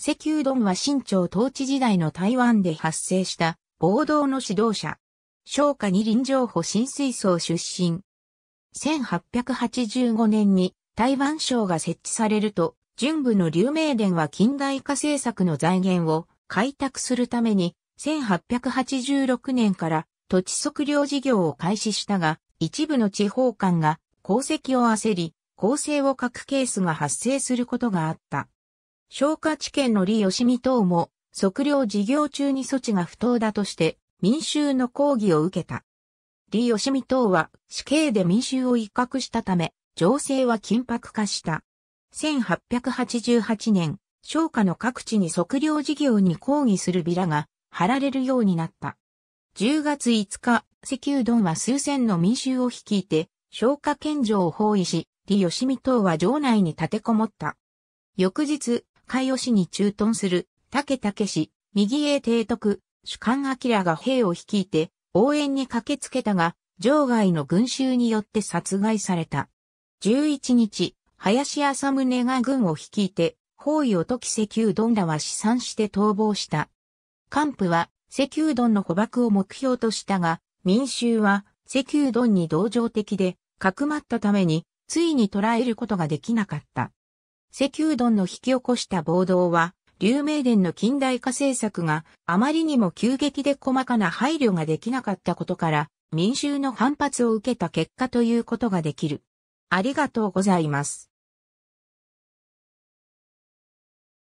石油丼は清朝統治時代の台湾で発生した暴動の指導者。商家に臨情補浸水槽出身。1885年に台湾省が設置されると、準部の流明殿は近代化政策の財源を開拓するために、1886年から土地測量事業を開始したが、一部の地方官が功績を焦り、公正を欠くケースが発生することがあった。消化知見の李義美等も、測量事業中に措置が不当だとして、民衆の抗議を受けた。李義美等は死刑で民衆を威嚇したため、情勢は緊迫化した。1888年、消家の各地に測量事業に抗議するビラが貼られるようになった。10月5日、石油丼は数千の民衆を率いて、消化県庁を包囲し、李義美等は城内に立てこもった。翌日、海吉に駐屯する、武武氏、右衛帝督、主幹明が兵を率いて、応援に駆けつけたが、場外の群衆によって殺害された。11日、林浅宗が軍を率いて、包囲を解き石油丼らは試算して逃亡した。幹部は石油丼の捕獲を目標としたが、民衆は石油丼に同情的で、かくまったために、ついに捕らえることができなかった。石油丼の引き起こした暴動は、流明伝の近代化政策があまりにも急激で細かな配慮ができなかったことから民衆の反発を受けた結果ということができる。ありがとうございます。